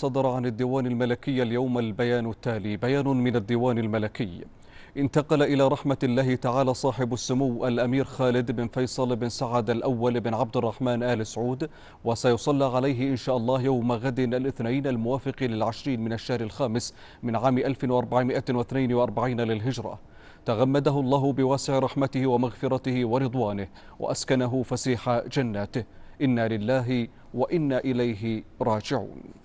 صدر عن الديوان الملكي اليوم البيان التالي بيان من الديوان الملكي انتقل إلى رحمة الله تعالى صاحب السمو الأمير خالد بن فيصل بن سعد الأول بن عبد الرحمن آل سعود وسيصلى عليه إن شاء الله يوم غد الاثنين الموافق للعشرين من الشهر الخامس من عام 1442 للهجرة تغمده الله بواسع رحمته ومغفرته ورضوانه وأسكنه فسيح جناته إنا لله وإنا إليه راجعون